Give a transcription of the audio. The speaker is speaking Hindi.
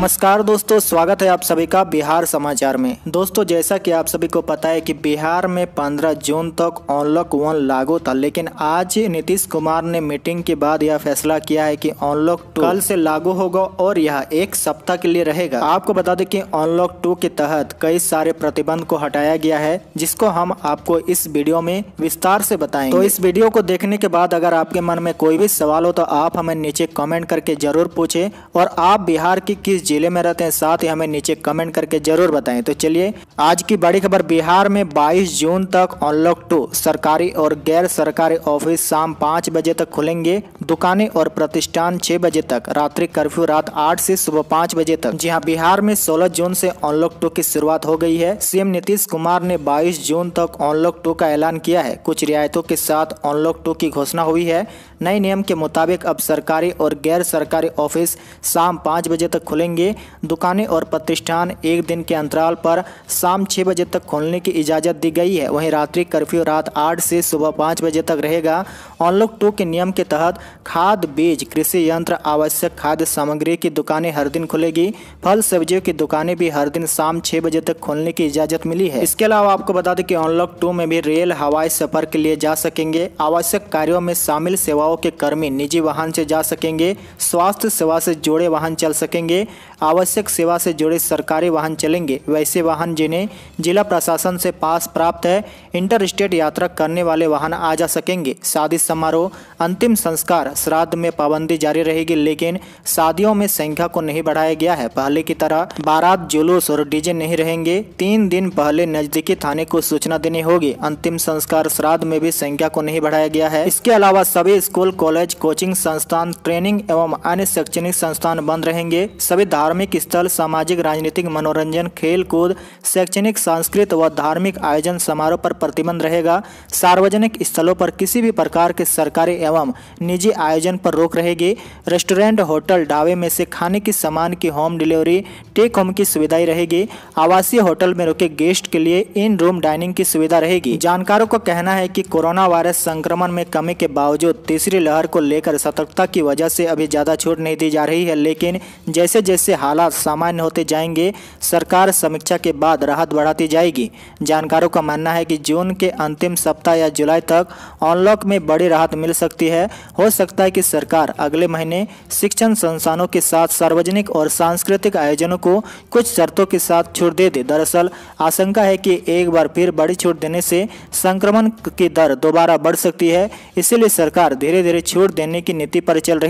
नमस्कार दोस्तों स्वागत है आप सभी का बिहार समाचार में दोस्तों जैसा कि आप सभी को पता है कि बिहार में 15 जून तक अनलॉक वन लागू था लेकिन आज नीतीश कुमार ने मीटिंग के बाद यह फैसला किया है कि अनलॉक टू कल से लागू होगा और यह एक सप्ताह के लिए रहेगा आपको बता दें कि अनलॉक टू के तहत कई सारे प्रतिबंध को हटाया गया है जिसको हम आपको इस वीडियो में विस्तार से बताए तो इस वीडियो को देखने के बाद अगर आपके मन में कोई भी सवाल हो तो आप हमें नीचे कमेंट करके जरूर पूछे और आप बिहार की किस जिले में रहते हैं साथ ही हमें नीचे कमेंट करके जरूर बताएं तो चलिए आज की बड़ी खबर बिहार में 22 जून तक अनलॉक टू सरकारी और गैर सरकारी ऑफिस शाम पाँच बजे तक खुलेंगे दुकानें और प्रतिष्ठान छह बजे तक रात्रि कर्फ्यू रात आठ से सुबह पाँच बजे तक जी हाँ बिहार में सोलह जून से अनलॉक टू की शुरुआत हो गई है सीएम नीतीश कुमार ने बाईस जून तक अनलॉक टू का ऐलान किया है कुछ रियायतों के साथ अनलॉक टू की घोषणा हुई है नए नियम के मुताबिक अब सरकारी और गैर सरकारी ऑफिस शाम पाँच बजे तक खुलेंगे रहेंगे दुकानें और प्रतिष्ठान एक दिन के अंतराल पर शाम छः बजे तक खोलने की इजाज़त दी गई है वहीं रात्रि कर्फ्यू रात आठ से सुबह पाँच बजे तक रहेगा ऑनलॉक टू के नियम के तहत खाद बीज कृषि यंत्र आवश्यक खाद्य सामग्री की दुकानें हर दिन खुलेगी फल सब्जियों की दुकानें भी हर दिन शाम छः बजे तक खोलने की इजाज़त मिली है इसके अलावा आपको बता दें कि ऑनलॉक टू में भी रेल हवाई सफर के लिए जा सकेंगे आवश्यक कार्यों में शामिल सेवाओं के कर्मी निजी वाहन से जा सकेंगे स्वास्थ्य सेवा से जुड़े वाहन चल सकेंगे आवश्यक सेवा से जुड़े सरकारी वाहन चलेंगे वैसे वाहन जिन्हें जिला प्रशासन से पास प्राप्त है इंटर स्टेट यात्रा करने वाले वाहन आ जा सकेंगे शादी समारोह अंतिम संस्कार श्राद्ध में पाबंदी जारी रहेगी लेकिन शादियों में संख्या को नहीं बढ़ाया गया है पहले की तरह बारात जुलूस और डीजे नहीं रहेंगे तीन दिन पहले नजदीकी थाने को सूचना देनी होगी अंतिम संस्कार श्राद्ध में भी संख्या को नहीं बढ़ाया गया है इसके अलावा सभी स्कूल कॉलेज कोचिंग संस्थान ट्रेनिंग एवं अन्य शैक्षणिक संस्थान बंद रहेंगे सभी धार धार्मिक स्थल सामाजिक राजनीतिक मनोरंजन खेल कूद शैक्षणिक सांस्कृतिक व धार्मिक आयोजन समारोह पर प्रतिबंध रहेगा सार्वजनिक स्थलों पर किसी भी प्रकार के सरकारी एवं निजी आयोजन पर रोक रहेगी रेस्टोरेंट होटल ढाबे में से खाने की सामान की होम डिलीवरी टेक होम की सुविधाएं रहेगी आवासीय होटल में रुके गेस्ट के लिए इन रूम डाइनिंग की सुविधा रहेगी जानकारों का कहना है कि कोरोना वायरस संक्रमण में कमी के बावजूद तीसरी लहर को लेकर सतर्कता की वजह से अभी ज़्यादा छूट नहीं दी जा रही है लेकिन जैसे जैसे हालात सामान्य होते जाएंगे सरकार समीक्षा के बाद राहत बढ़ाती जाएगी जानकारों का मानना है कि जून के अंतिम सप्ताह या जुलाई तक अनलॉक में बड़ी राहत मिल सकती है हो सकता है कि सरकार अगले महीने शिक्षण संस्थानों के साथ सार्वजनिक और सांस्कृतिक आयोजनों को कुछ शर्तों के साथ छूट दे दे दरअसल आशंका है कि एक बार फिर बड़ी छूट देने से संक्रमण की दर दोबारा बढ़ सकती है इसीलिए सरकार धीरे धीरे छूट देने की नीति पर चल रही